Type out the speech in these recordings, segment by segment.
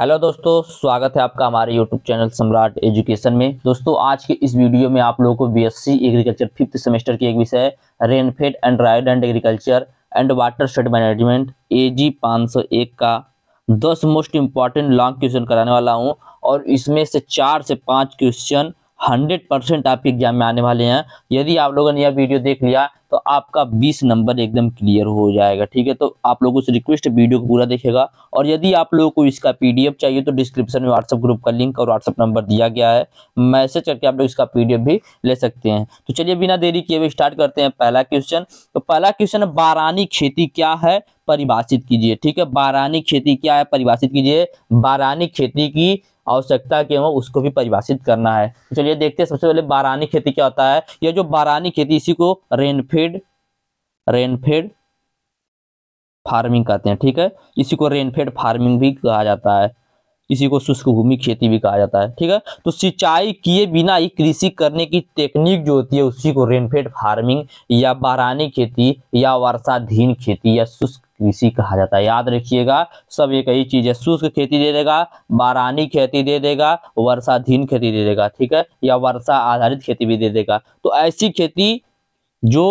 hello दोस्तों स्वागत है आपका हमारे यूट्यूब चैनल सम्राट एजुकेशन में दोस्तों आज के इस वीडियो में आप लोगों को बीएससी एग्रीकल्चर फिफ्थ सेमेस्टर की एक विषय है rainfed and ride and agriculture and watershed management A G का दस मोस्ट इम्पॉर्टेंट लॉन्ग क्वेश्चन कराने वाला हूँ और इसमें से चार से पाँच क्वेश्चन हंड्रेड परसेंट आपके एग्जाम में आने वाले हैं यदि आप लोगों ने यह वीडियो देख लिया तो आपका बीस नंबर एकदम क्लियर हो जाएगा ठीक है तो आप लोगों से रिक्वेस्ट वीडियो को पूरा देखेगा और यदि आप लोगों को इसका पीडीएफ चाहिए तो डिस्क्रिप्शन में व्हाट्सअप ग्रुप का लिंक और व्हाट्सअप नंबर दिया गया है मैसेज करके आप लोग इसका पीडीएफ भी ले सकते हैं तो चलिए बिना देरी किए हुए स्टार्ट करते हैं पहला क्वेश्चन तो पहला क्वेश्चन बारानी खेती क्या है परिभाषित कीजिए ठीक है बारानी खेती क्या है परिभाषित कीजिए बारानी खेती की आवश्यकता के हों उसको भी परिभाषित करना है चलिए देखते हैं सबसे पहले बारानी खेती क्या होता है यह जो बारानी खेती इसी को रेनफेड रेनफेड फार्मिंग कहते हैं ठीक है इसी को रेनफेड फार्मिंग भी कहा जाता है इसी को शुष्क भूमि खेती भी कहा जाता है ठीक है तो सिंचाई किए बिना ही कृषि करने की टेक्निक जो होती है उसी को रेनफेड फार्मिंग या बारानी खेती या वर्षाधीन खेती या शुष्क कृषि कहा जाता है याद रखिएगा सब एक ही चीज है शुष्क खेती दे देगा बारानी खेती दे देगा वर्षाधीन खेती दे देगा ठीक है या वर्षा आधारित खेती भी दे देगा तो ऐसी खेती जो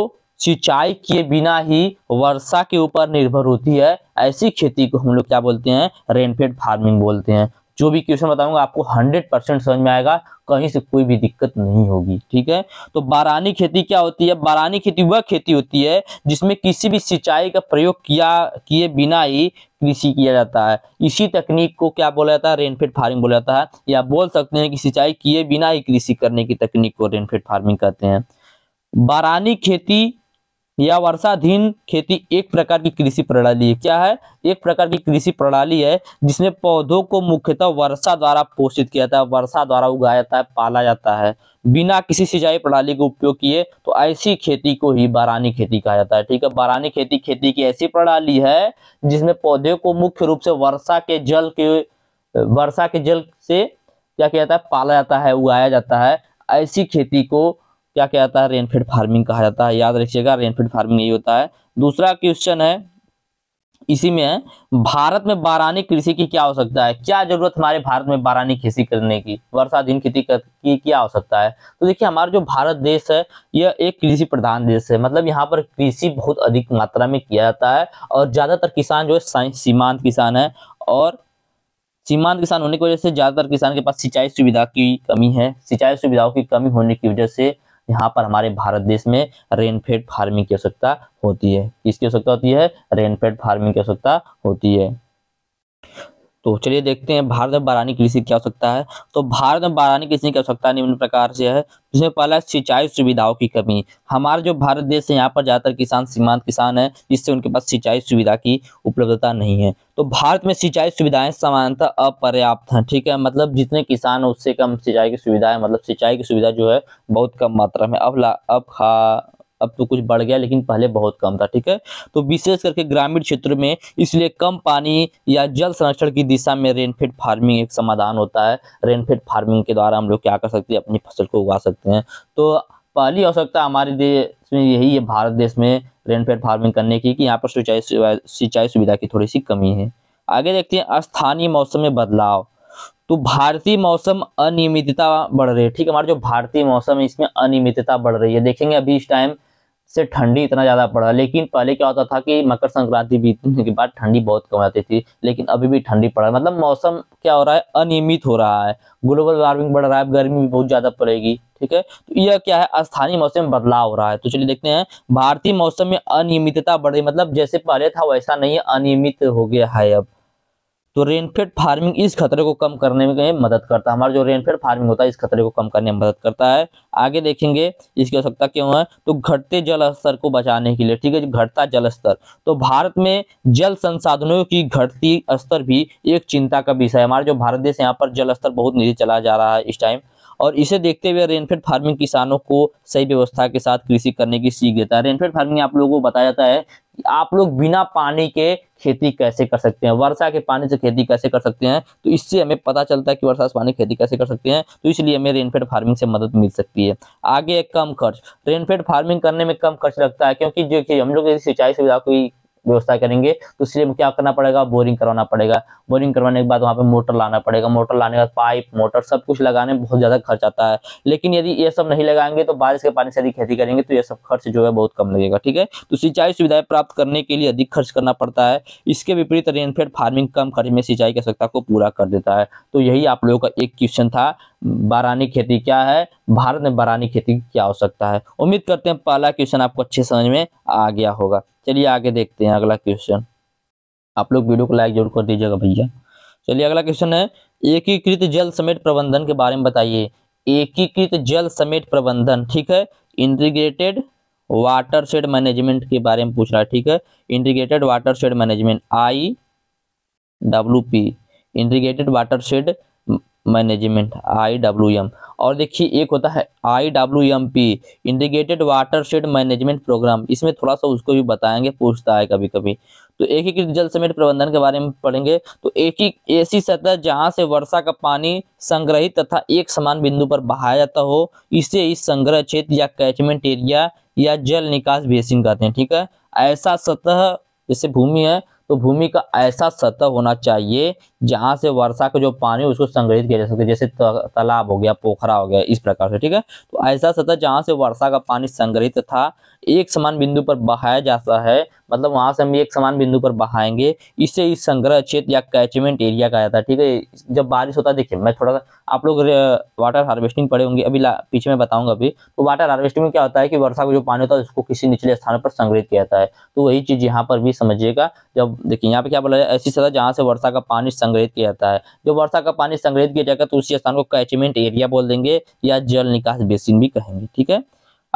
सिंचाई के बिना ही वर्षा के ऊपर निर्भर होती है ऐसी खेती को हम लोग क्या बोलते हैं रेनफेड फार्मिंग बोलते हैं जो भी क्वेश्चन बताऊंगा आपको हंड्रेड परसेंट समझ में आएगा कहीं से कोई भी दिक्कत नहीं होगी ठीक है तो बारानी खेती क्या होती है बारानी खेती वह खेती होती है जिसमें किसी भी सिंचाई का प्रयोग किया किए बिना ही कृषि किया जाता है इसी तकनीक को क्या बोला जाता है रेनफेड फार्मिंग बोला जाता है या बोल सकते हैं कि सिंचाई किए बिना ही कृषि करने की तकनीक को रेनफेड फार्मिंग कहते हैं बारानी खेती या वर्षाधीन खेती एक प्रकार की कृषि प्रणाली है क्या है एक प्रकार की कृषि प्रणाली है जिसमें पौधों को मुख्यतः वर्षा द्वारा पोषित किया जाता है वर्षा द्वारा उगाया जाता है पाला जाता है बिना किसी सिंचाई प्रणाली का उपयोग किए तो ऐसी खेती को ही बारानी खेती कहा जाता है ठीक है बारानी खेती खेती की ऐसी प्रणाली है जिसमें पौधे को मुख्य रूप से वर्षा के जल के वर्षा के जल से क्या किया जाता है पाला जाता है उगाया जाता है ऐसी खेती को क्या क्या जाता है रेनफेड फार्मिंग कहा जाता है याद रखिएगा रेनफेड फार्मिंग यही होता है दूसरा क्वेश्चन है इसी में है भारत में बारानी कृषि की क्या हो सकता है क्या जरूरत हमारे भारत में बारानी खेती करने की वर्षाधीन खेती की क्या हो सकता है तो देखिए हमारा जो भारत देश है यह एक कृषि प्रधान देश है मतलब यहाँ पर कृषि बहुत अधिक मात्रा में किया जाता है और ज्यादातर किसान जो है सीमांत किसान है और सीमांत किसान होने की वजह से ज्यादातर किसान के पास सिंचाई सुविधा की कमी है सिंचाई सुविधाओं की कमी होने की वजह से यहाँ पर हमारे भारत देश में रेनफेड फार्मिंग की आवश्यकता होती है किसकी आवश्यकता होती है रेनफेड फार्मिंग की आवश्यकता होती है तो चलिए देखते हैं भारत में बारानी कृषि क्या हो सकता है तो भारत में बारानी कृषि की आवश्यकता निम्न प्रकार से है जिसमें पहला सिंचाई सुविधाओं की कमी हमारे जो भारत देश है यहाँ पर ज़्यादातर किसान सीमांत किसान है जिससे उनके पास सिंचाई सुविधा की उपलब्धता नहीं है तो भारत में सिंचाई सुविधाएं सामान्यतः अपर्याप्त हैं ठीक है मतलब जितने किसान उससे कम सिंचाई की सुविधाएं मतलब सिंचाई की सुविधा जो है बहुत कम मात्रा में अब ला अब खा अब तो कुछ बढ़ गया लेकिन पहले बहुत कम था ठीक है तो विशेष करके ग्रामीण क्षेत्र में इसलिए कम पानी या जल संरक्षण की दिशा में रेनफेड फार्मिंग एक समाधान होता है रेनफेड फार्मिंग के द्वारा हम लोग क्या कर सकते हैं अपनी फसल को उगा सकते हैं तो पहली आवश्यकता हमारे देश में यही है भारत देश में रेनफेड फार्मिंग करने की कि यहाँ पर सिंचाई सिंचाई सुविधा की थोड़ी सी कमी है आगे देखते हैं स्थानीय मौसम में बदलाव तो भारतीय मौसम अनियमितता बढ़ रही है ठीक है हमारा जो भारतीय मौसम है इसमें अनियमितता बढ़ रही है देखेंगे अभी इस टाइम से ठंडी इतना ज़्यादा पड़ा लेकिन पहले क्या होता था कि मकर संक्रांति बीतने के बाद ठंडी बहुत कम आती थी लेकिन अभी भी ठंडी पड़ रहा है मतलब मौसम क्या हो रहा है अनियमित हो रहा है ग्लोबल वार्मिंग बढ़ रहा है गर्मी भी बहुत ज़्यादा पड़ेगी ठीक है तो यह क्या है स्थानीय मौसम में बदलाव हो रहा है तो चलिए देखते हैं भारतीय मौसम में अनियमितता बढ़ रही मतलब जैसे पहले था वैसा नहीं है अनियमित हो गया है अब तो रेनफेड फार्मिंग इस खतरे को कम करने में मदद करता है हमारा जो रेनफेड फार्मिंग होता है इस खतरे को कम करने में मदद करता है आगे देखेंगे इसकी आवश्यकता क्यों है तो घटते जल स्तर को बचाने के लिए ठीक है घटता जल स्तर तो भारत में जल संसाधनों की घटती स्तर भी एक चिंता का विषय है हमारा जो भारत देश यहाँ पर जल स्तर बहुत नीचे चला जा रहा है इस टाइम और इसे देखते हुए रेनफेड फार्मिंग किसानों को सही व्यवस्था के साथ कृषि करने की सीख देता है रेनफेड फार्मिंग आप लोगों को बताया जाता है कि आप लोग बिना पानी के खेती कैसे कर सकते हैं वर्षा के पानी से खेती कैसे कर सकते हैं तो इससे हमें पता चलता है कि वर्षा से पानी खेती कैसे कर सकते हैं तो इसलिए हमें रेनफेड फार्मिंग से मदद मिल सकती है आगे कम खर्च रेनफेड फार्मिंग करने में कम खर्च लगता है क्योंकि जो हम लोग सिंचाई सुविधा कोई व्यवस्था करेंगे तो इसलिए क्या करना पड़ेगा बोरिंग करवाना पड़ेगा बोरिंग करवाने के बाद वहाँ पे मोटर लाना पड़ेगा मोटर लाने के बाद पाइप मोटर सब कुछ लगाने में बहुत ज़्यादा खर्च आता है लेकिन यदि ये सब नहीं लगाएंगे तो बारिश के पानी से यदि खेती करेंगे तो ये सब खर्च जो है बहुत कम लगेगा ठीक है तो सिंचाई सुविधाएं प्राप्त करने के लिए अधिक खर्च करना पड़ता है इसके विपरीत रेनफेड फार्मिंग कम खर्च में सिंचाई की आवश्यकता को पूरा कर देता है तो यही आप लोगों का एक क्वेश्चन था बारानी खेती क्या है भारत में बारानी खेती क्या हो सकता है उम्मीद करते हैं पहला क्वेश्चन आपको अच्छे समझ में आ गया होगा चलिए आगे देखते हैं अगला क्वेश्चन आप लोग वीडियो को लाइक जरूर कर दीजिएगा भैया चलिए अगला क्वेश्चन है एकीकृत जल समेट प्रबंधन के बारे में बताइए एकीकृत जल समेट प्रबंधन ठीक है इंटीग्रेटेड वाटर शेड मैनेजमेंट के बारे में पूछ रहा है ठीक है integrated watershed management I W P integrated watershed management I W M और देखिए एक होता है I W M P integrated watershed management program इसमें थोड़ा सा उसको भी बताएंगे पूछता है कभी कभी तो एकीकृत जल समेत प्रबंधन के बारे में पढ़ेंगे तो एक ही ऐसी सतह जहाँ से वर्षा का पानी संग्रहित तथा एक समान बिंदु पर बहाया जाता हो इसे इस संग्रह क्षेत्र या कैचमेंट एरिया या जल निकास बेसिन कहते हैं ठीक है ऐसा सतह जैसे भूमि है तो भूमि का ऐसा सतह होना चाहिए जहाँ से वर्षा का जो पानी उसको संग्रहित किया जा सके जैसे तालाब हो गया पोखरा हो गया इस प्रकार से ठीक है तो ऐसा सतह जहाँ से वर्षा का पानी संग्रहित था एक समान बिंदु पर बहाया जाता है मतलब वहाँ से हम एक समान बिंदु पर बहाएंगे इससे इस संग्रह क्षेत्र या कैचमेंट एरिया कहा जाता है ठीक है जब बारिश होता है देखिए मैं थोड़ा सा आप लोग वाटर हार्वेस्टिंग पड़े होंगे अभी पीछे में बताऊंगा अभी तो वाटर हार्वेस्टिंग में क्या होता है कि वर्षा का जो पानी होता है उसको किसी निचले स्थान पर संग्रहित किया जाता है तो वही चीज़ यहाँ पर भी समझिएगा जब देखिए यहाँ पे क्या बोला जाए ऐसी सतह जहाँ से वर्षा का पानी संग्रहित किया जाता है जो वर्षा का पानी संग्रहित किया जाएगा तो उसी स्थान को कैचमेंट एरिया बोल देंगे या जल निकास बेसिन भी कहेंगे ठीक है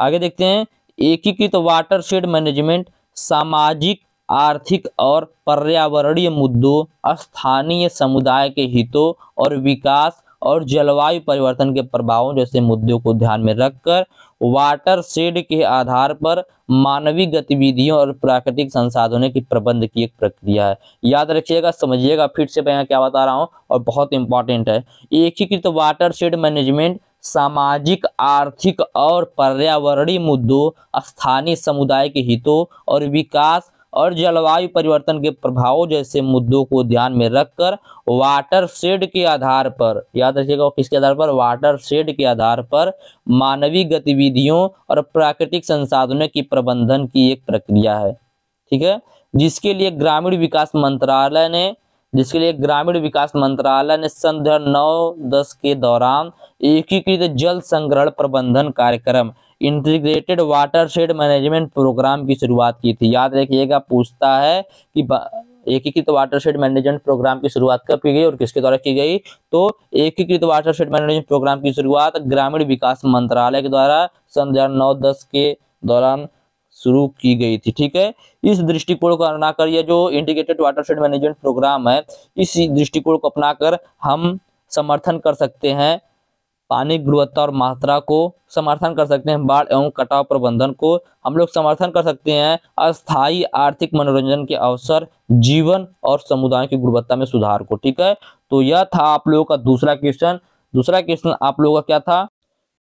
आगे देखते हैं एकीकृत तो वाटर शेड मैनेजमेंट सामाजिक आर्थिक और पर्यावरणीय मुद्दों स्थानीय समुदाय के हितों और विकास और जलवायु परिवर्तन के प्रभावों जैसे मुद्दों को ध्यान में रखकर वाटर शेड के आधार पर मानवीय गतिविधियों और प्राकृतिक संसाधनों के प्रबंध की एक प्रक्रिया है याद रखिएगा समझिएगा फिर से मैं क्या बता रहा हूँ और बहुत इंपॉर्टेंट है एकीकृत तो वाटर शेड मैनेजमेंट सामाजिक आर्थिक और पर्यावरणीय मुद्दों स्थानीय समुदाय के हितों और विकास और जलवायु परिवर्तन के प्रभाव जैसे मुद्दों को ध्यान में रखकर वाटर शेड के आधार पर याद रखिएगा किसके आधार पर वाटर शेड के आधार पर मानवीय गतिविधियों और प्राकृतिक संसाधनों की प्रबंधन की एक प्रक्रिया है ठीक है जिसके लिए ग्रामीण विकास मंत्रालय ने जिसके लिए ग्रामीण विकास मंत्रालय ने सन दो नौ दस के दौरान एकीकृत जल संग्रहण प्रबंधन कार्यक्रम integrated watershed management program की शुरुआत की थी याद रखिएगा पूछता है कि एकीकृत वाटर शेड मैनेजमेंट प्रोग्राम की शुरुआत कब की गई और किसके द्वारा की गई तो एकीकृत वाटर शेड मैनेजमेंट प्रोग्राम की शुरुआत ग्रामीण विकास मंत्रालय के द्वारा सन दो नौ दस के दौरान शुरू की गई थी ठीक है इस दृष्टिकोण को अपनाकर यह जो integrated watershed management program है इस दृष्टिकोण को अपनाकर हम समर्थन कर सकते हैं पानी गुणवत्ता और मात्रा को समर्थन कर सकते हैं बाढ़ एवं कटाव प्रबंधन को हम लोग समर्थन कर सकते हैं अस्थायी आर्थिक मनोरंजन के अवसर जीवन और समुदाय की गुणवत्ता में सुधार को ठीक है तो यह था आप लोगों का दूसरा क्वेश्चन दूसरा क्वेश्चन आप लोगों का क्या था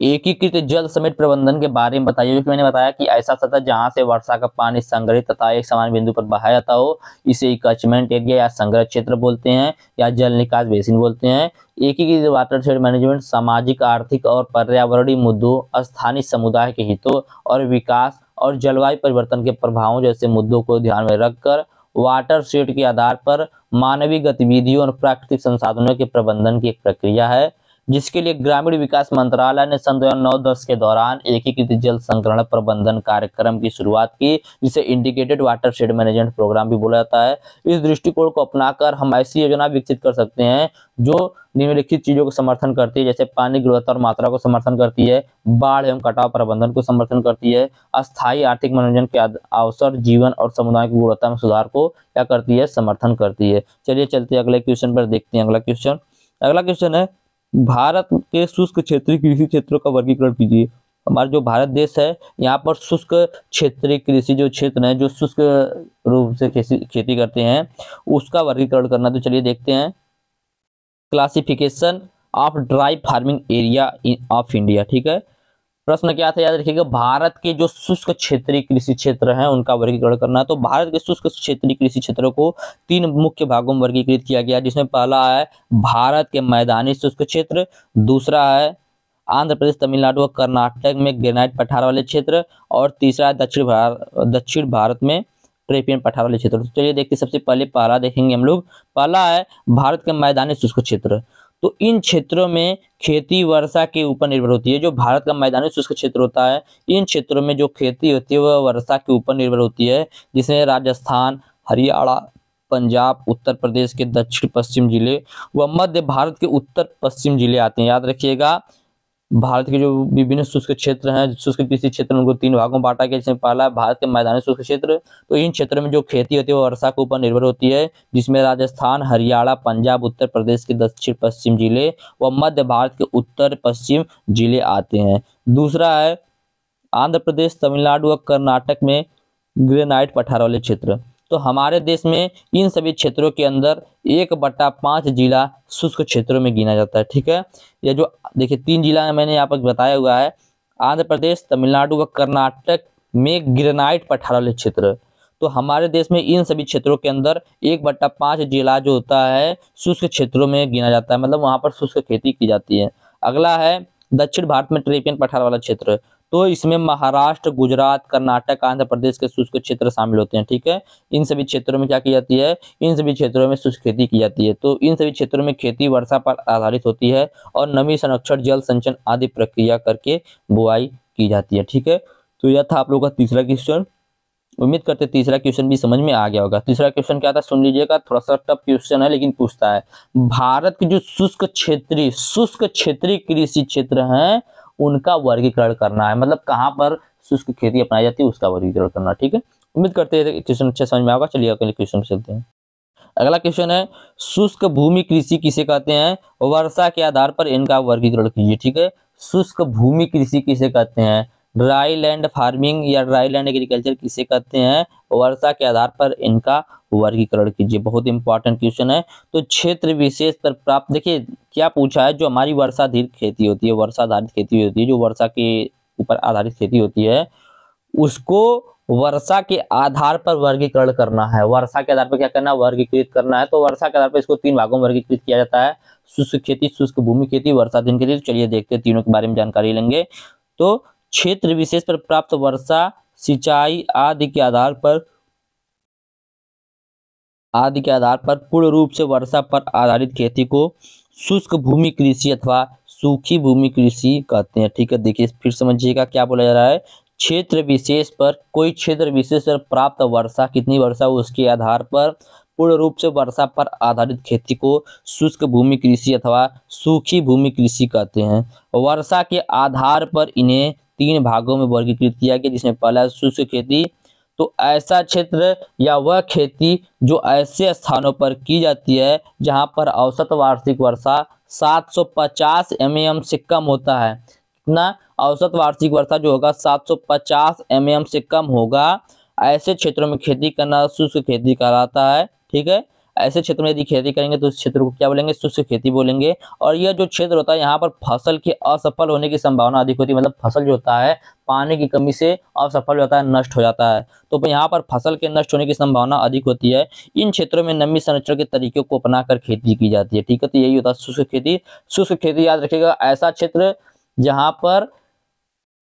एकीकृत जल समेत प्रबंधन के बारे में बताइए जो कि मैंने बताया कि ऐसा सतह जहां से वर्षा का पानी संग्रहित तथा एक समान बिंदु पर बहाया जाता हो इसे कचमेंट एरिया या संग्रह क्षेत्र बोलते हैं या जल निकास बेसिन बोलते हैं एकीकृत वाटर शेड मैनेजमेंट सामाजिक आर्थिक और पर्यावरणीय मुद्दों स्थानीय समुदाय के हितों और विकास और जलवायु परिवर्तन के प्रभावों जैसे मुद्दों को ध्यान में रखकर वाटर शेड के आधार पर मानवीय गतिविधियों और प्राकृतिक संसाधनों के प्रबंधन की एक प्रक्रिया है जिसके लिए ग्रामीण विकास मंत्रालय ने सन दो हजार नौ दस के दौरान एकीकृत जल संग्रहण प्रबंधन कार्यक्रम की शुरुआत की जिसे indicated watershed management program भी बोला जाता है इस दृष्टिकोण को अपनाकर हम ऐसी योजना विकसित कर सकते हैं जो निम्नलिखित चीजों को समर्थन करती है जैसे पानी गुणवत्ता और मात्रा को समर्थन करती है बाढ़ एवं कटाव प्रबंधन को समर्थन करती है अस्थायी आर्थिक मनोरंजन के अवसर जीवन और समुदाय की गुणवत्ता में सुधार को क्या करती है समर्थन करती है चलिए चलते अगले क्वेश्चन पर देखते हैं अगला क्वेश्चन अगला क्वेश्चन है भारत के शुष्क क्षेत्रीय कृषि क्षेत्रों का वर्गीकरण कीजिए हमारा जो भारत देश है यहाँ पर शुष्क क्षेत्रीय कृषि जो क्षेत्र है जो शुष्क रूप से खेती करते हैं उसका वर्गीकरण करना तो चलिए देखते हैं classification of dry farming area of India ठीक है प्रश्न क्या था याद रखिएगा भारत के जो शुष्क क्षेत्रीय कृषि क्षेत्र हैं उनका वर्गीकरण करना है तो भारत के शुष्क क्षेत्रीय कृषि क्षेत्रों को तीन मुख्य भागों में वर्गीकृत किया गया जिसमें पहला है भारत के मैदानी शुष्क क्षेत्र दूसरा है आंध्र प्रदेश तमिलनाडु और कर्नाटक में ग्रेनाइट पठार वाले क्षेत्र और तीसरा है दक्षिण भारत दक्षिण भारत में ट्रेपियन पठार वाले क्षेत्र तो चलिए देखते सबसे पहले पहला देखेंगे हम लोग पहला है भारत के मैदानी शुष्क क्षेत्र तो इन क्षेत्रों में खेती वर्षा के ऊपर निर्भर होती है जो भारत का मैदानी शुष्क क्षेत्र होता है इन क्षेत्रों में जो खेती होती है वह वर्षा के ऊपर निर्भर होती है जिसमें राजस्थान हरियाणा पंजाब उत्तर प्रदेश के दक्षिण पश्चिम जिले व मध्य भारत के उत्तर पश्चिम जिले आते हैं याद रखिएगा भारत के जो विभिन्न शुष्क क्षेत्र हैं शुष्क कृषि क्षेत्र उनको तीन भागों में बांटा गया जिसमें पहला भारत के मैदानी शुष्क क्षेत्र तो इन क्षेत्र में जो खेती होती है वो वर्षा के ऊपर निर्भर होती है जिसमें राजस्थान हरियाणा पंजाब उत्तर प्रदेश के दक्षिण पश्चिम जिले व मध्य भारत के उत्तर पश्चिम जिले आते हैं दूसरा है आंध्र प्रदेश तमिलनाडु व कर्नाटक में ग्रेनाइट पठार वाले क्षेत्र तो हमारे देश में इन सभी क्षेत्रों के अंदर एक बट्टा पाँच जिला शुष्क क्षेत्रों में गिना जाता है ठीक है ये जो देखिए तीन जिला मैंने यहाँ पर बताया हुआ है आंध्र प्रदेश तमिलनाडु व कर्नाटक में ग्रेनाइट पठार वाले क्षेत्र तो हमारे देश में इन सभी क्षेत्रों के अंदर एक बट्टा पाँच जिला जो होता है शुष्क क्षेत्रों में गिना जाता है मतलब वहाँ पर शुष्क खेती की जाती है अगला है दक्षिण भारत में ट्रेपियन पठार वाला क्षेत्र तो इसमें महाराष्ट्र गुजरात कर्नाटक आंध्र प्रदेश के शुष्क क्षेत्र शामिल होते हैं ठीक है इन सभी क्षेत्रों में क्या की जाती है इन सभी क्षेत्रों में शुष्क खेती की जाती है तो इन सभी क्षेत्रों में खेती वर्षा पर आधारित होती है और नमी संरक्षण जल संचन आदि प्रक्रिया करके बुआई की जाती है ठीक है तो यह था आप लोगों का तीसरा क्वेश्चन उम्मीद करते तीसरा क्वेश्चन भी समझ में आ गया होगा तीसरा क्वेश्चन क्या था सुन लीजिएगा थोड़ा सा टफ क्वेश्चन है लेकिन पूछता है भारत के जो शुष्क क्षेत्रीय शुष्क क्षेत्रीय कृषि क्षेत्र हैं उनका वर्गीकरण करना है मतलब कहाँ पर शुष्क खेती अपनाई जाती है उसका वर्गीकरण करना ठीक है उम्मीद करते हैं क्वेश्चन अच्छा समझ में आएगा चलिए अगले क्वेश्चन में चलते हैं अगला क्वेश्चन है शुष्क भूमि कृषि किसे कहते हैं वर्षा के आधार पर इनका वर्गीकरण कीजिए ठीक है शुष्क भूमि कृषि किसे कहते हैं ड्राई लैंड फार्मिंग या ड्राई लैंड एग्रीकल्चर किसे कहते हैं वर्षा के आधार पर इनका वर्गीकरण कीजिए बहुत इंपॉर्टेंट क्वेश्चन है तो क्षेत्र विशेष पर प्राप्त देखिए क्या पूछा है जो हमारी वर्षा आधारित खेती होती है वर्षा आधारित खेती होती है जो वर्षा के ऊपर आधारित खेती होती है उसको वर्षा के आधार पर वर्गीकरण करना है वर्षा के आधार पर क्या करना वर्गीकृत करना है तो वर्षा के आधार पर इसको तीन भागों में वर्गीकृत किया जाता है शुष्क खेती शुष्क भूमि खेती वर्षाधीन खेती तो चलिए देखते हैं तीनों के बारे में जानकारी लेंगे तो क्षेत्र विशेष पर प्राप्त वर्षा सिंचाई आदि के आधार पर आदि के आधार पर पूर्ण रूप से वर्षा पर आधारित खेती को शुष्क भूमि कृषि अथवा सूखी भूमि कृषि कहते हैं ठीक है देखिए फिर समझिएगा क्या बोला जा रहा है क्षेत्र विशेष पर कोई क्षेत्र विशेष पर प्राप्त वर्षा कितनी वर्षा उसके आधार पर पूर्ण रूप से वर्षा पर आधारित खेती को शुष्क भूमि कृषि अथवा सूखी भूमि कृषि कहते हैं वर्षा के आधार पर इन्हें तीन भागों में वर्गीकृत किया गया जिसमें पहला शुष्क खेती तो ऐसा क्षेत्र या वह खेती जो ऐसे स्थानों पर की जाती है जहां पर औसत वार्षिक वर्षा 750 mm से कम होता है कितना औसत वार्षिक वर्षा जो होगा 750 एमएम से कम होगा ऐसे क्षेत्रों में खेती करना शुष्क खेती कहलाता है ठीक है ऐसे क्षेत्र में यदि खेती करेंगे तो उस क्षेत्र को क्या बोलेंगे शुष्क खेती बोलेंगे और यह जो क्षेत्र होता है यहाँ पर फसल के असफल होने की संभावना अधिक होती है मतलब फसल जो होता है पानी की कमी से असफल होता है नष्ट हो जाता है तो यहाँ पर फसल के नष्ट होने की संभावना अधिक होती है इन क्षेत्रों में नमी संरक्षण के तरीकों को अपनाकर खेती की जाती है ठीक है तो यही होता है शुष्क खेती शुष्क खेती याद रखेगा ऐसा क्षेत्र जहाँ पर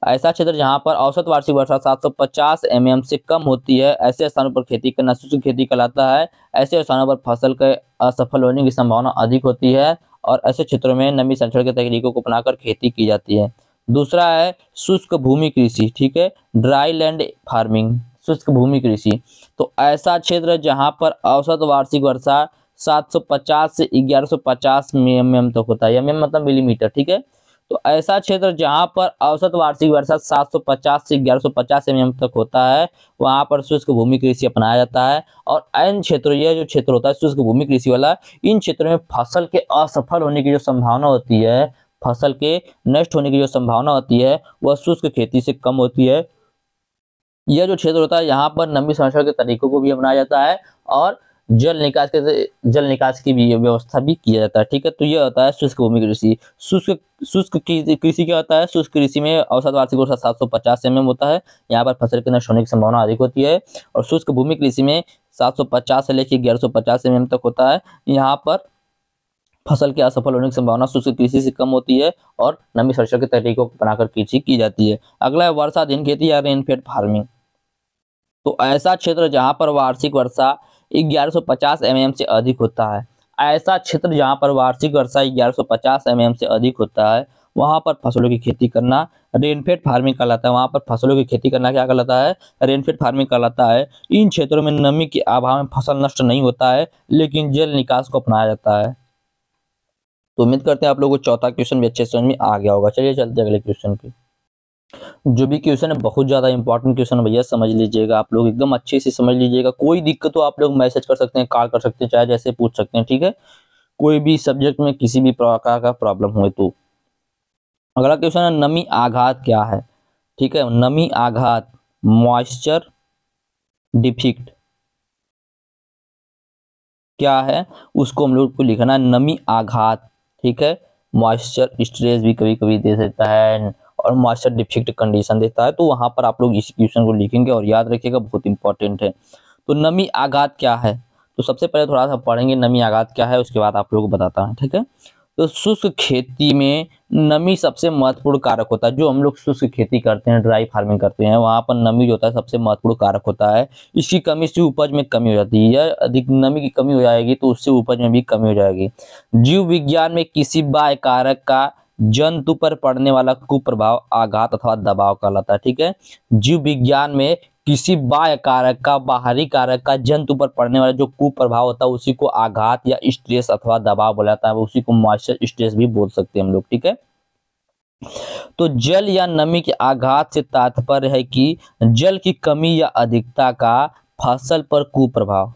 ऐसा क्षेत्र जहाँ पर औसत वार्षिक वर्षा 750 एम से कम होती है ऐसे स्थानों पर खेती करना शुष्क खेती कहलाता है ऐसे स्थानों पर फसल के असफल होने की संभावना अधिक होती है और ऐसे क्षेत्रों में नमी संरक्षण के तकनीकों को अपनाकर खेती की जाती है दूसरा है शुष्क भूमि कृषि ठीक है ड्राई लैंड फार्मिंग शुष्क भूमि कृषि तो ऐसा क्षेत्र जहाँ पर औसत वार्षिक वर्षा 750 से 1150 सौ mm तक तो होता है एम मतलब मिलीमीटर ठीक है तो ऐसा क्षेत्र जहां पर औसत वार्षिक वर्षा 750 से 1150 एम तक होता है वहां पर शुष्क भूमि कृषि अपनाया जाता है और अन्य क्षेत्रों यह जो क्षेत्र होता है शुष्क भूमि कृषि वाला इन क्षेत्रों में फसल के असफल होने की जो संभावना होती है फसल के नष्ट होने की जो संभावना होती है वह शुष्क खेती से कम होती है यह जो क्षेत्र होता है यहाँ पर नमी संरक्षण के तरीकों को भी अपनाया जाता है और जल निकास के जल निकास की भी व्यवस्था भी किया जाता है ठीक है तो यह होता है शुष्क भूमि कृषि शुष्क शुष्क कृषि क्या होता है शुष्क कृषि में औसत वार्षिक वर्षा सात सौ पचास एम होता है यहाँ पर फसल के नष्ट होने की संभावना अधिक होती है और शुष्क भूमि कृषि में सात सौ पचास से लेकर ग्यारह सौ पचास एम तक होता है यहाँ पर फसल के असफल होने की संभावना शुष्क कृषि से कम होती है और नमी सरसों के तरीकों को बनाकर कृषि की जाती है अगला है वर्षाधीन खेती या रेनफेड फार्मिंग तो ऐसा क्षेत्र जहाँ पर वार्षिक वर्षा ग्यारह सौ पचास से अधिक होता है ऐसा क्षेत्र जहाँ पर वार्षिक वर्षा ग्यारह सौ पचास एम से अधिक होता है वहाँ पर फसलों की खेती करना रेनफेड फार्मिंग कहलाता है वहाँ पर फसलों की खेती करना क्या कहलाता है रेनफेड फार्मिंग कहलाता है इन क्षेत्रों में नमी के अभाव में फसल नष्ट नहीं होता है लेकिन जल निकास को अपनाया जाता है तो उम्मीद करते हैं आप लोगों को चौथा क्वेश्चन भी अच्छे समझ में आ गया होगा चलिए चलते अगले क्वेश्चन की जो भी क्वेश्चन है बहुत ज़्यादा इंपॉर्टेंट क्वेश्चन है भैया समझ लीजिएगा आप लोग एकदम अच्छे से समझ लीजिएगा कोई दिक्कत हो आप लोग मैसेज कर सकते हैं कॉल कर सकते हैं चाहे जैसे पूछ सकते हैं ठीक है कोई भी सब्जेक्ट में किसी भी प्रकार का प्रॉब्लम हो तो अगला क्वेश्चन है नमी आघात क्या है ठीक है नमी आघात मॉइस्चर डिफिक्ट क्या है उसको हम लोग को लिखना है नमी आघात ठीक है मॉइस्चर स्ट्रेस भी कभी कभी दे सकता है और मास्टर डिफिक्ट कंडीशन देता है तो वहाँ पर आप लोग इस क्वेश्चन को लिखेंगे और याद रखिएगा बहुत इंपॉर्टेंट है तो नमी आघात क्या है तो सबसे पहले थोड़ा सा पढ़ेंगे नमी आघात क्या है उसके बाद आप लोग बताता हूँ ठीक है तो शुष्क खेती में नमी सबसे महत्वपूर्ण कारक होता है जो हम लोग शुष्क खेती करते हैं ड्राई फार्मिंग करते हैं वहाँ पर नमी जो होता है सबसे महत्वपूर्ण कारक होता है इसकी कमी से उपज में कमी हो जाती है या अधिक नमी की कमी हो जाएगी तो उससे उपज में भी कमी हो जाएगी जीव विज्ञान में किसी बाह्य कारक का जंतु पर पड़ने वाला कुप्रभाव आघात अथवा दबाव कहलाता है ठीक है जीव विज्ञान में किसी बाह्य कारक का बाहरी कारक का जंतु पर पड़ने वाला जो कुप्रभाव होता है उसी को आघात या स्ट्रेस अथवा दबाव बोला जाता है उसी को मॉइस्चर स्ट्रेस भी बोल सकते हैं हम लोग ठीक है तो जल या नमी के आघात से तात्पर्य है कि जल की कमी या अधिकता का फसल पर कुप्रभाव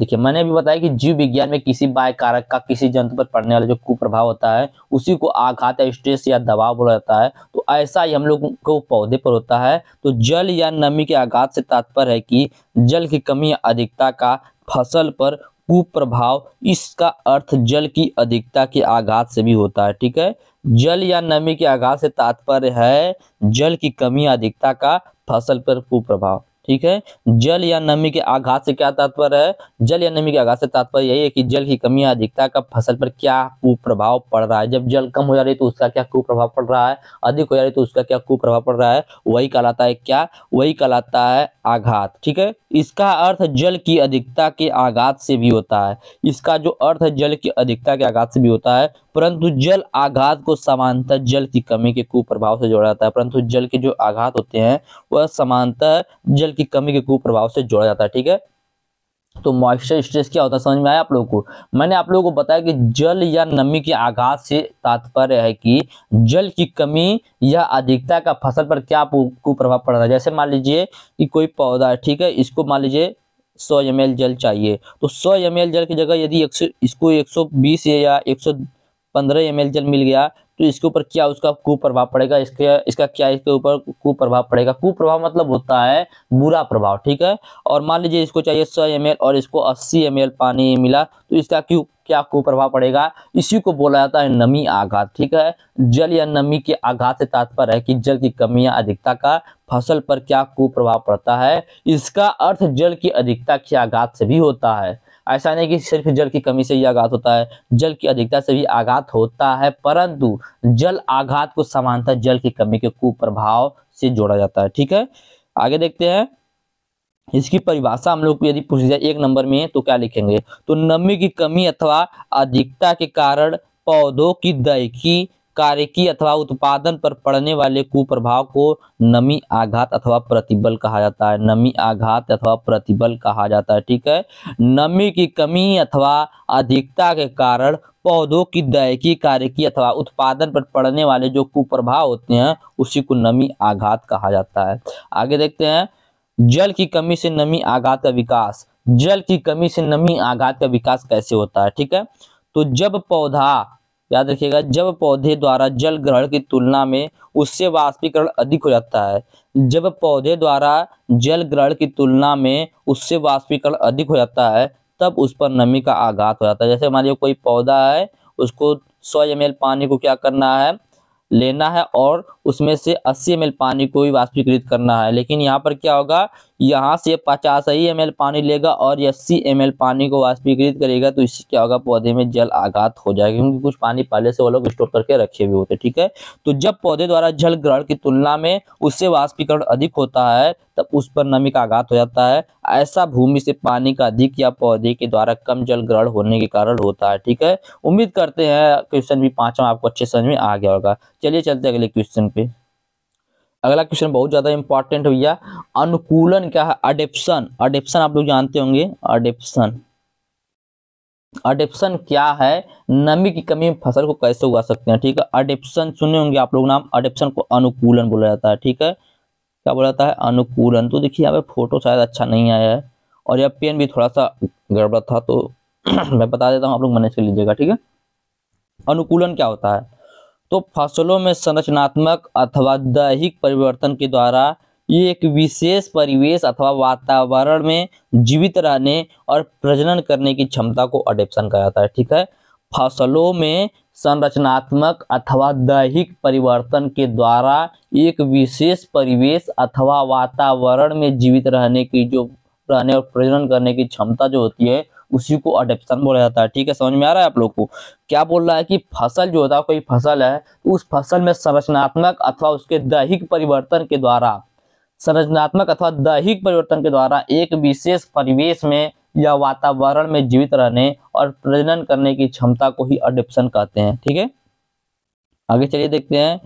देखिए मैंने अभी बताया कि जीव विज्ञान में किसी बाय कारक का किसी जंतु पर पड़ने वाला जो कुप्रभाव होता है उसी को आघात या स्ट्रेस या दबाव बोला जाता है तो ऐसा ही हम लोग को पौधे पर होता है तो जल या नमी के आघात से तात्पर्य है कि जल की कमी या अधिकता का फसल पर कुप्रभाव इसका अर्थ जल की अधिकता के आघात से भी होता है ठीक है जल या नमी के आघात से तात्पर्य है जल की कमी अधिकता का फसल पर कुप्रभाव ठीक है जल या नमी के आघात से क्या तात्पर्य है जल या नमी के आघात से तात्पर्य यही है कि जल की कमी अधिकता का फसल पर क्या कुप्रभाव पड़ रहा है जब जल कम हो जा रही है तो उसका क्या कुप्रभाव पड़ रहा है अधिक हो जा रही है तो उसका क्या कुप्रभाव पड़ रहा है वही कहलाता है क्या वही कहलाता है आघात ठीक है इसका अर्थ जल की अधिकता के आघात से भी होता है इसका जो अर्थ है जल की अधिकता के आघात से भी होता है परंतु जल आघात को समानता जल की कमी के कुप्रभाव से जोड़ा जाता है परंतु जल के जो आघात होते हैं वह समानता जल की कमी के कुप्रभाव से जोड़ा जाता है ठीक है तो मॉइस्चर स्ट्रेस क्या होता है समझ में आया आप लोगों को मैंने आप लोगों को बताया कि जल या नमी के आघात से तात्पर्य है कि जल की कमी या अधिकता का फसल पर क्या कुप्रभाव पड़ रहा है जैसे मान लीजिए कि कोई पौधा है ठीक है इसको मान लीजिए 100 एम जल चाहिए तो 100 एम जल की जगह यदि इसको 120 या 115 सौ जल मिल गया तो इसके ऊपर क्या उसका कुप्रभाव पड़ेगा इसके इसका क्या इसके ऊपर कुप्रभाव पड़ेगा कुप्रभाव मतलब होता है बुरा प्रभाव ठीक है और मान लीजिए इसको चाहिए सौ एम और इसको अस्सी एम पानी मिला तो इसका क्यों क्या कुप्रभाव पड़ेगा इसी को बोला जाता है नमी आघात ठीक है जल या नमी के आघात से तात्पर्य है कि जल की कमी या अधिकता का फसल पर क्या कुप्रभाव पड़ता है इसका अर्थ जल की अधिकता के आघात से भी होता है ऐसा नहीं कि सिर्फ जल की कमी से ही आघात होता है जल की अधिकता से भी आघात होता है परंतु जल आघात को समानता जल की कमी के कुप्रभाव से जोड़ा जाता है ठीक है आगे देखते हैं इसकी परिभाषा हम लोग को यदि पूछी जाए एक नंबर में तो क्या लिखेंगे तो नमी की कमी अथवा अधिकता के कारण पौधों की दैखी कार्य की अथवा उत्पादन पर पड़ने वाले कुप्रभाव को नमी आघात अथवा प्रतिबल कहा जाता है नमी आघात अथवा प्रतिबल कहा जाता है ठीक है नमी की कमी अथवा अधिकता के कारण पौधों की दैकी कार्य की अथवा उत्पादन पर पड़ने वाले जो कुप्रभाव होते हैं उसी को नमी आघात कहा जाता है आगे देखते हैं जल की कमी से नमी आघात का विकास जल की कमी से नमी आघात का विकास कैसे होता है ठीक है तो जब पौधा याद रखिएगा जब पौधे द्वारा जल ग्रहण की तुलना में उससे वाष्पीकरण अधिक हो जाता है जब पौधे द्वारा जल ग्रहण की तुलना में उससे वाष्पीकरण अधिक हो जाता है तब उस पर नमी का आघात हो जाता है जैसे मान लीजिए कोई पौधा है उसको सौ एम पानी को क्या करना है लेना है और उसमें से 80 एम पानी को भी वाष्पीकृत करना है लेकिन यहाँ पर क्या होगा यहाँ से पचास ही एम पानी लेगा और अस्सी एम पानी को वाष्पीकृत करेगा तो इससे क्या होगा पौधे में जल आघात हो जाएगा क्योंकि कुछ पानी पहले से वो लोग स्टोर करके रखे हुए होते ठीक है तो जब पौधे द्वारा जल ग्रहण की तुलना में उससे वाष्पीकरण अधिक होता है तब उस पर नमी का आघात हो जाता है ऐसा भूमि से पानी का अधिक या पौधे के द्वारा कम जल ग्रहण होने के कारण होता है ठीक है उम्मीद करते हैं क्वेश्चन भी पांचवा आपको अच्छे समझ में आ गया होगा चलिए चलते अगले क्वेश्चन पे अगला क्वेश्चन बहुत ज़्यादा इंपॉर्टेंट भैया अनुकूलन क्या है अडेप्शन अडेप्शन आप लोग जानते होंगे अडेप्शन अडेप्शन क्या है नमी की कमी में फसल को कैसे उगा सकते हैं ठीक है अडेप्शन सुने होंगे आप लोग नाम अडेप्शन को अनुकूलन बोला जाता है ठीक है क्या बोला जाता है अनुकूलन तो देखिए यहाँ पे फोटो शायद अच्छा नहीं आया है और यह पेन भी थोड़ा सा गड़बड़ था तो मैं बता देता हूँ आप लोग मैनेज कर लीजिएगा ठीक है अनुकूलन क्या होता है तो फसलों में संरचनात्मक अथवा दैहिक परिवर्तन के द्वारा ये एक विशेष परिवेश अथवा वातावरण में जीवित रहने और प्रजनन करने की क्षमता को अडेप्शन कहा जाता है ठीक है फसलों में संरचनात्मक अथवा दैहिक परिवर्तन के द्वारा एक विशेष परिवेश अथवा वातावरण में जीवित रहने की जो रहने और प्रजनन करने की क्षमता जो होती है उसी को अडेप्शन बोला जाता है ठीक है समझ में आ रहा है आप लोग को क्या बोल रहा है कि फसल जो होता है कोई फसल है तो उस फसल में संरचनात्मक अथवा उसके दैहिक परिवर्तन के द्वारा संरचनात्मक अथवा दैहिक परिवर्तन के द्वारा एक विशेष परिवेश में या वातावरण में जीवित रहने और प्रजनन करने की क्षमता को ही अडेप्शन कहते हैं ठीक है आगे चलिए देखते हैं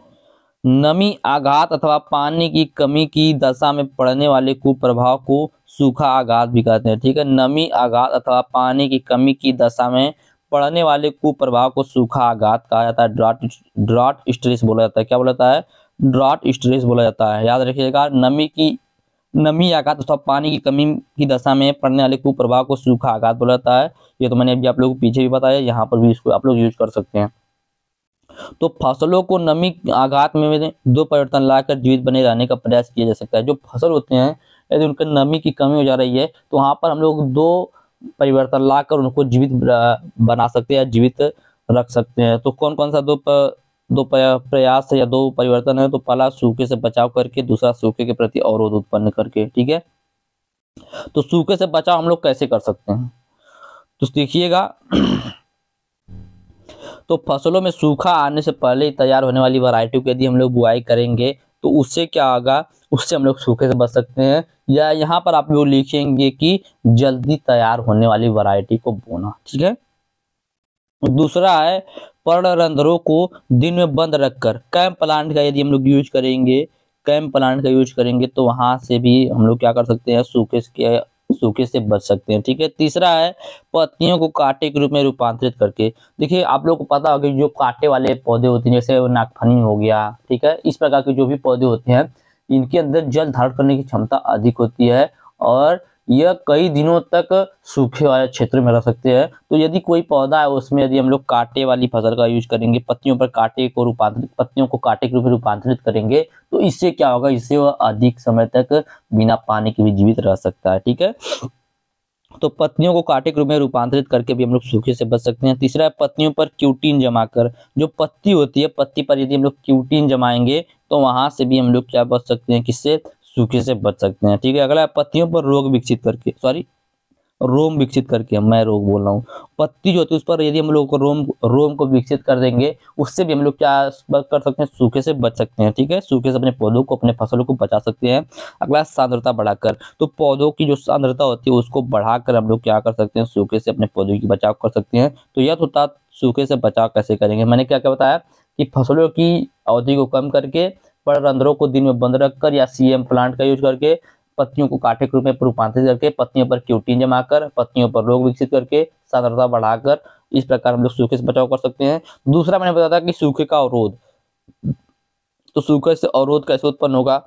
नमी आघात अथवा पानी की कमी की दशा में पड़ने वाले कुप्रभाव को सूखा आघात भी कहते हैं ठीक है नमी आघात अथवा पानी की कमी की दशा में पड़ने वाले कुप्रभाव को सूखा आघात कहा जाता है ड्रॉट ड्रॉट स्ट्रेस बोला जाता है क्या बोला जाता है ड्रॉट स्ट्रेस बोला जाता है याद रखिएगा नमी की नमी आघात अथवा पानी की कमी की दशा में पड़ने वाले कुप्रभाव को सूखा आघात बोला जाता है ये तो मैंने अभी आप लोगों को पीछे भी बताया यहाँ पर भी इसको आप लोग यूज कर सकते हैं तो फसलों को नमी आघात में दो परिवर्तन लाकर जीवित बने रहने का प्रयास किया जा सकता है जो फसल होते हैं यदि उनके नमी की कमी हो जा रही है तो वहाँ पर हम लोग दो परिवर्तन लाकर उनको जीवित बना सकते हैं जीवित रख सकते हैं तो कौन कौन सा दो पर, दो प्रयास या दो परिवर्तन है तो पहला सूखे से बचाव करके दूसरा सूखे के प्रति अवरोध उत्पन्न करके ठीक है तो सूखे से बचाव हम लोग कैसे कर सकते हैं तो देखिएगा तो फसलों में सूखा आने से पहले तैयार होने वाली वैरायटी को यदि हम लोग बुआई करेंगे तो उससे क्या होगा उससे हम लोग सूखे से बच सकते हैं या यहाँ पर आप लोग लिखेंगे कि जल्दी तैयार होने वाली वैरायटी को बोना ठीक है दूसरा है पर्णरंध्रों को दिन में बंद रखकर कैम्प प्लांट का यदि हम लोग यूज करेंगे कैम्प प्लांट का यूज करेंगे तो वहाँ से भी हम लोग क्या कर सकते हैं सूखे के सूखे से बच सकते हैं ठीक है तीसरा है पत्तियों को कांटे के रूप में रूपांतरित करके देखिए आप लोग को पता होगा जो कांटे वाले पौधे होते हैं जैसे नागफनी हो गया ठीक है इस प्रकार के जो भी पौधे होते हैं इनके अंदर जल धारण करने की क्षमता अधिक होती है और यह कई दिनों तक सूखे वाले क्षेत्र में रह सकते हैं तो यदि कोई पौधा है उसमें यदि हम लोग कांटे वाली फसल का यूज करेंगे पत्तियों पर कांटे को रूपांतरित पत्तियों को कांटे के रूप में रूपांतरित करेंगे तो इससे क्या होगा इससे वह अधिक समय तक बिना पानी के भी जीवित रह सकता है ठीक है तो पत्नियों को काटे के रूप में रूपांतरित करके भी हम लोग सूखे से बच सकते हैं तीसरा है पत्तियों पर क्यूटीन जमा कर जो पत्ती होती है पत्ती पर यदि हम लोग क्यूटीन जमाएंगे तो वहां से भी हम लोग क्या बच सकते हैं किससे सूखे से बच सकते हैं ठीक है अगला पत्तियों पर रोग विकसित करके सॉरी रोम विकसित करके मैं रोग बोल रहा हूँ पत्ती जो होती है उस पर यदि हम लोग को रोम रोम को विकसित कर देंगे उससे भी हम लोग क्या कर सकते हैं सूखे से बच सकते हैं ठीक है सूखे से अपने पौधों को अपने फसलों को बचा सकते हैं अगला सांद्रता बढ़ाकर तो पौधों की जो सांद्रता होती है उसको बढ़ाकर हम लोग क्या कर सकते हैं सूखे से अपने पौधों की बचाव कर सकते हैं तो यह तो सूखे से बचाव कैसे करेंगे मैंने क्या क्या बताया कि फसलों की अवधि को कम करके पर रंध्रों को दिन में बंद रखकर या सीएम प्लांट का यूज करके पत्तियों को काटे के रूप में रूपांतरित करके पत्तियों पर क्यूटीन जमा कर पत्तियों पर रोग विकसित करके सांद्रता बढ़ाकर इस प्रकार हम लोग सूखे से बचाव कर सकते हैं दूसरा मैंने बताया था कि सूखे का अवरोध तो सूखे से अवरोध कैसे उत्पन्न होगा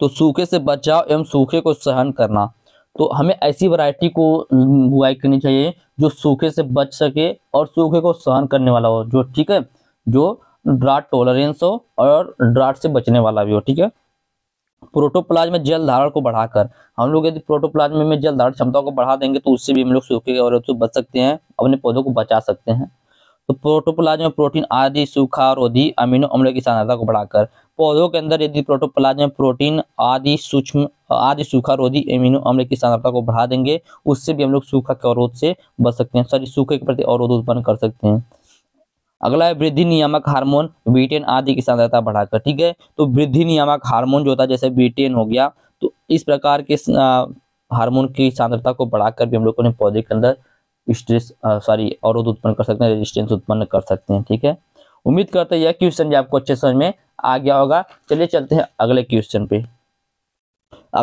तो सूखे से बचाव एवं सूखे को सहन करना तो हमें ऐसी वैरायटी को बुआई करनी चाहिए जो सूखे से बच सके और सूखे को सहन करने वाला हो जो ठीक है जो ड्राट टॉलरेंस हो और ड्राट से बचने वाला भी हो ठीक है प्रोटोप्लाज में जल धारण को बढ़ाकर हम लोग यदि प्रोटोप्लाज में जल धारण क्षमता को बढ़ा देंगे तो उससे भी हम लोग सूखे और तो बच सकते हैं अपने पौधों को बचा सकते हैं तो प्रोटोप्लाज में प्रोटीन आदि सूखा रोधी अमीनो अम्ल की सांद्रता को बढ़ाकर पौधों के अंदर यदि प्रोटोप्लाज में प्रोटीन आदि सूक्ष्म आदि सूखा रोधी अमीनो अम्ल की सांद्रता को बढ़ा देंगे उससे भी हम लोग सूखा के अवरोध से बच सकते हैं सॉरी सूखे के प्रति अवरोध उत्पन्न कर सकते हैं अगला है वृद्धि नियामक हार्मोन बीटेन आदि की सांद्रता बढ़ाकर ठीक है तो वृद्धि नियामक हार्मोन जो होता है जैसे बीटेन हो गया तो इस प्रकार के हार्मोन की सांद्रता को बढ़ाकर भी हम लोगों ने पौधे के अंदर स्ट्रेस सॉरी अवरोध उत्पन्न कर सकते हैं रेजिस्टेंस उत्पन्न कर सकते हैं ठीक है उम्मीद करते हैं यह क्वेश्चन भी आपको अच्छे समझ में आ गया होगा चलिए चलते हैं अगले क्वेश्चन पे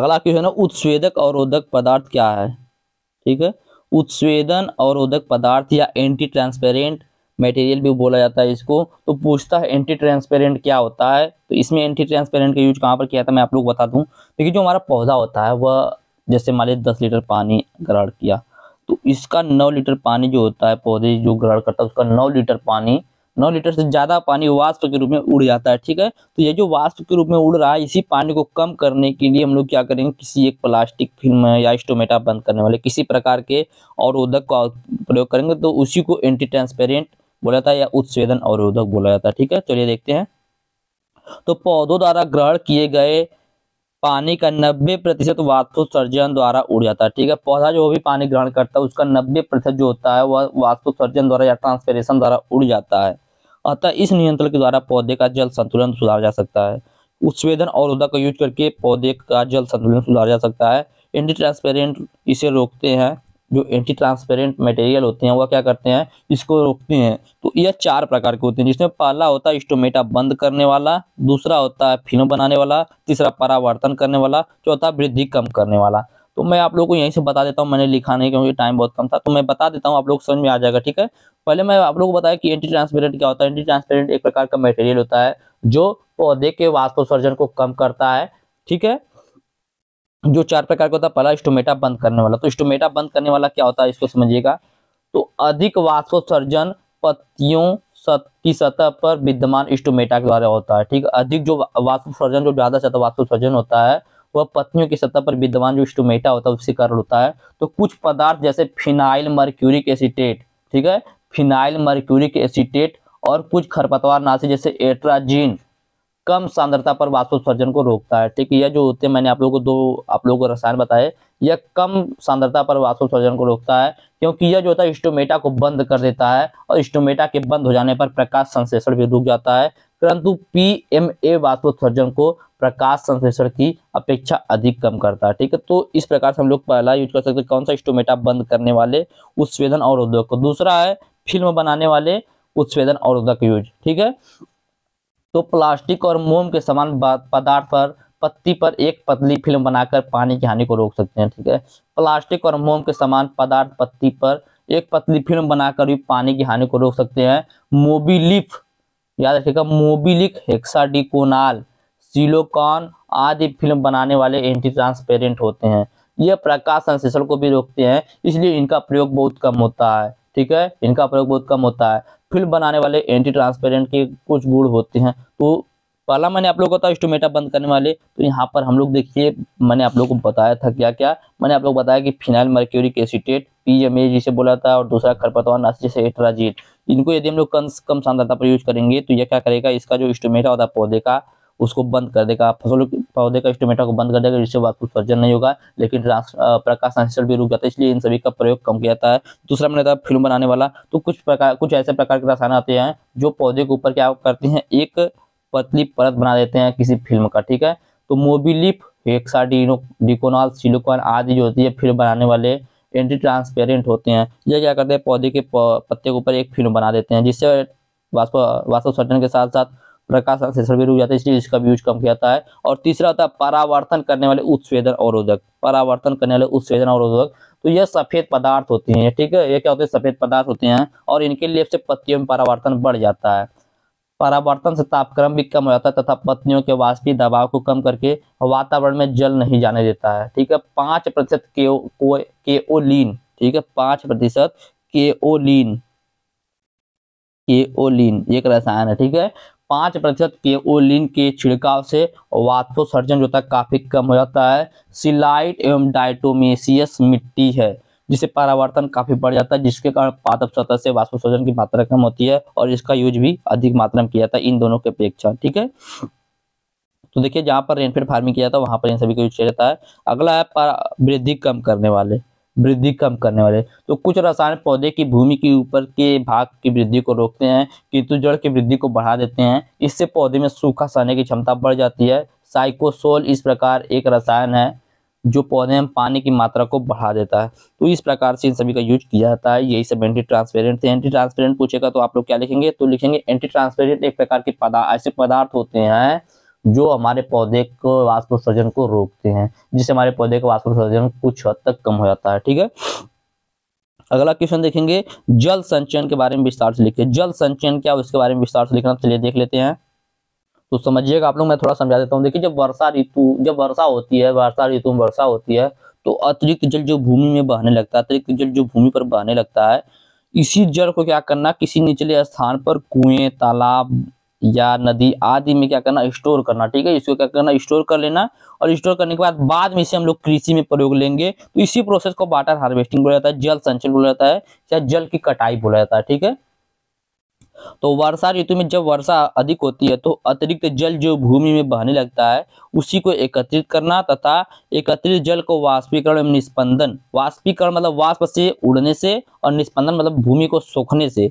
अगला क्वेश्चन है और अवरोधक पदार्थ क्या है ठीक है और अवरोधक पदार्थ या एंटी ट्रांसपेरेंट मटेरियल भी बोला जाता है इसको तो पूछता है एंटी ट्रांसपेरेंट क्या होता है तो इसमें एंटी ट्रांसपेरेंट का यूज कहाँ पर किया था मैं आप लोग बता दूँ देखिए जो हमारा पौधा होता है वह जैसे मान लीजिए दस लीटर पानी ग्रहण किया तो इसका नौ लीटर पानी जो होता है पौधे जो ग्रहण करता है उसका नौ लीटर पानी नौ लीटर से ज़्यादा पानी वाष्प के रूप में उड़ जाता है ठीक है तो ये जो वाष्प के रूप में उड़ रहा है इसी पानी को कम करने के लिए हम लोग क्या करेंगे किसी एक प्लास्टिक फिल्म या स्टोमेटा बंद करने वाले किसी प्रकार के और उदक का प्रयोग करेंगे तो उसी को एंटी ट्रांसपेरेंट बोला जाता है या उत्सेदन अवरोधक बोला जाता है ठीक है चलिए देखते हैं तो पौधों द्वारा ग्रहण किए गए पानी का नब्बे प्रतिशत वास्तुसर्जन द्वारा उड़ जाता है ठीक है पौधा जो भी पानी ग्रहण करता है उसका नब्बे प्रतिशत जो होता है वह वास्तुसर्जन द्वारा या ट्रांसपेरेशन द्वारा उड़ जाता है अतः इस नियंत्रण के द्वारा पौधे का जल संतुलन सुधारा जा सकता है उत्सवेदन और उदा का यूज करके पौधे का जल संतुलन सुधारा जा सकता है एंटी ट्रांसपेरेंट इसे रोकते हैं जो एंटी ट्रांसपेरेंट मटेरियल होते हैं वह क्या करते हैं इसको रोकते हैं तो यह चार प्रकार के होते हैं जिसमें पहला होता है स्टोमेटा बंद करने वाला दूसरा होता है फिल्म बनाने वाला तीसरा परावर्तन करने वाला चौथा वृद्धि कम करने वाला तो मैं आप लोग को यहीं से बता देता हूँ मैंने लिखा नहीं क्योंकि टाइम बहुत कम था तो मैं बता देता हूँ आप लोग समझ में आ जाएगा ठीक है पहले मैं आप लोगों को बताया कि एंटी ट्रांसपेरेंट क्या होता है एंटी ट्रांसपेरेंट एक प्रकार का मटेरियल होता है जो पौधे के वास्तुसर्जन को कम करता है ठीक है जो चार प्रकार का होता है पहला स्टोमेटा बंद करने वाला तो स्टोमेटा बंद करने वाला क्या होता है इसको समझिएगा तो अधिक वास्तोत्सर्जन पत्तियों की सतह पर विद्यमान स्टोमेटा के द्वारा होता है ठीक अधिक जो वास्तुसर्जन जो ज्यादा से वास्तुसर्जन होता है वह पत्नियों की सतह पर विद्यमान जो स्टोमेटा होता है उसके कारण होता है तो कुछ पदार्थ जैसे फिनाइल मर्क्यूरिक एसिटेट ठीक है फिनाइल मर्क्यूरिक एसिटेट और कुछ खरपतवार नाशी जैसे एट्राजीन कम सांद्रता पर वाष्पोत्सर्जन को रोकता है ठीक है यह जो होते हैं मैंने आप लोगों को दो आप लोगों को रसायन बताए यह कम सांद्रता पर वाष्पोत्सर्जन को रोकता है क्योंकि यह जो होता है स्टोमेटा को बंद कर देता है और स्टोमेटा के बंद हो जाने पर प्रकाश संश्लेषण भी रुक जाता है परंतु पी एम ए वाष्पोत्सर्जन को प्रकाश संश्लेषण की अपेक्षा अधिक कम करता है ठीक है तो इस प्रकार से हम लोग पहला यूज कर सकते हैं कौन सा स्टोमेटा बंद करने वाले उत्सवेदन और उद्योग को दूसरा है फिल्म बनाने वाले उत्सवेदन और उद्योग यूज ठीक है तो प्लास्टिक और मोम के समान पदार्थ पर पत्ती पर एक पतली फिल्म बनाकर पानी की हानि को रोक सकते हैं ठीक है प्लास्टिक और मोम के समान पदार्थ पत्ती पर एक पतली फिल्म बनाकर भी पानी की हानि को रोक सकते हैं मोबिलिफ याद रखिएगा मोबिलिक हेक्साडिकोनाल सिलोकॉन आदि फिल्म बनाने वाले एंटी ट्रांसपेरेंट होते हैं यह प्रकाश संश्लेषण को भी रोकते हैं इसलिए इनका प्रयोग बहुत कम होता है ठीक है इनका प्रयोग बहुत कम होता है फिल्म बनाने वाले एंटी ट्रांसपेरेंट के कुछ गुण होते हैं तो पहला मैंने आप लोग को बताया स्टोमेटा बंद करने वाले तो यहाँ पर हम लोग देखिए मैंने आप लोग को बताया था क्या क्या मैंने आप लोग बताया कि phenyl mercuric acetate P A जिसे बोला था और दूसरा खरपतवार नाश जैसे एट्राजीट इनको यदि हम लोग कम कम सांद्रता पर यूज करेंगे तो यह क्या करेगा इसका जो स्टोमेटा होता है पौधे का उसको बंद कर देगा फसल पौधे का स्टोमेटा को बंद कर देगा जिससे वास्तु सर्जन नहीं होगा लेकिन प्रकाश संश्लेषण भी रुक जाता है इसलिए इन सभी का प्रयोग कम किया जाता है दूसरा मैंने था फिल्म बनाने वाला तो कुछ प्रकार कुछ ऐसे प्रकार के रसायन आते हैं जो पौधे के ऊपर क्या करते हैं एक पतली परत बना देते हैं किसी फिल्म का ठीक है तो मोबिलिप हेक्साडीनो डिकोनॉल सिलिकॉन आदि जो होती है फिल्म बनाने वाले एंटी ट्रांसपेरेंट होते हैं ये क्या करते हैं पौधे के पत्ते के ऊपर एक फिल्म बना देते हैं जिससे वास्तव वास्तव सर्जन के साथ साथ प्रकाश से सभी रुक जाता है इसलिए इसका भी यूज कम किया जाता है और तीसरा होता है परावर्तन करने वाले उत्सवेदन अवरोधक परावर्तन करने वाले उत्सवेदन अवरोधक तो यह सफेद पदार्थ होते हैं ठीक है ये क्या होते हैं सफेद पदार्थ होते हैं और इनके लिए से पत्तियों में परावर्तन बढ़ जाता है परावर्तन से तापक्रम भी कम हो जाता है तथा पत्नियों के वास्पी दबाव को कम करके वातावरण में जल नहीं जाने देता है ठीक है पांच प्रतिशत केओलिन ठीक है पांच प्रतिशत केओलिन केओलिन एक रसायन है ठीक है पाँच प्रतिशत के ओलिन के छिड़काव से वाथोसर्जन जो होता है काफ़ी कम हो जाता है सिलाइट एवं डायटोमेसियस मिट्टी है जिससे परावर्तन काफ़ी बढ़ जाता है जिसके कारण पादप सतह से वाष्पोसर्जन की मात्रा कम होती है और इसका यूज भी अधिक मात्रा में किया जाता है इन दोनों की अपेक्षा ठीक है तो देखिए जहाँ पर रेनफेड फार्मिंग किया जाता है वहाँ पर इन सभी का यूज किया जाता है अगला है वृद्धि कम करने वाले वृद्धि कम करने वाले तो कुछ रसायन पौधे की भूमि के ऊपर के भाग की वृद्धि को रोकते हैं किंतु जड़ की वृद्धि को बढ़ा देते हैं इससे पौधे में सूखा सहने की क्षमता बढ़ जाती है साइकोसोल इस प्रकार एक रसायन है जो पौधे में पानी की मात्रा को बढ़ा देता है तो इस प्रकार से इन सभी का यूज किया जाता है यही सब एंटी ट्रांसपेरेंट थे एंटी ट्रांसपेरेंट पूछेगा तो आप लोग क्या लिखेंगे तो लिखेंगे एंटी ट्रांसपेरेंट एक प्रकार के पदार्थ ऐसे पदार्थ होते हैं जो हमारे पौधे को वाष्पोत्सर्जन को रोकते हैं जिससे हमारे पौधे का वाष्पोत्सर्जन कुछ हद तक कम हो जाता है ठीक है अगला क्वेश्चन देखेंगे जल संचयन के बारे में विस्तार से लिखे जल संचयन क्या उसके बारे में विस्तार से लिखना चलिए देख लेते हैं तो समझिएगा आप लोग मैं थोड़ा समझा देता हूँ देखिए जब वर्षा ऋतु जब वर्षा होती है वर्षा ऋतु में वर्षा होती है तो अतिरिक्त जल जो भूमि में बहने लगता है अतिरिक्त जल जो भूमि पर बहने लगता है इसी जल को क्या करना किसी निचले स्थान पर कुएं तालाब या नदी आदि में क्या करना स्टोर करना ठीक है इसको क्या करना स्टोर कर लेना और स्टोर करने के बाद बाद में इसे हम लोग कृषि में प्रयोग लेंगे तो इसी प्रोसेस को वाटर हार्वेस्टिंग बोला जाता है जल संचयन बोला जाता है या जल की कटाई बोला जाता है ठीक है तो वर्षा ऋतु में जब वर्षा अधिक होती है तो अतिरिक्त जल जो भूमि में बहने लगता है उसी को एकत्रित करना तथा एकत्रित जल को वाष्पीकरण एवं निष्पंदन वाष्पीकरण मतलब वाष्प से उड़ने से और निष्पंदन मतलब भूमि को सोखने से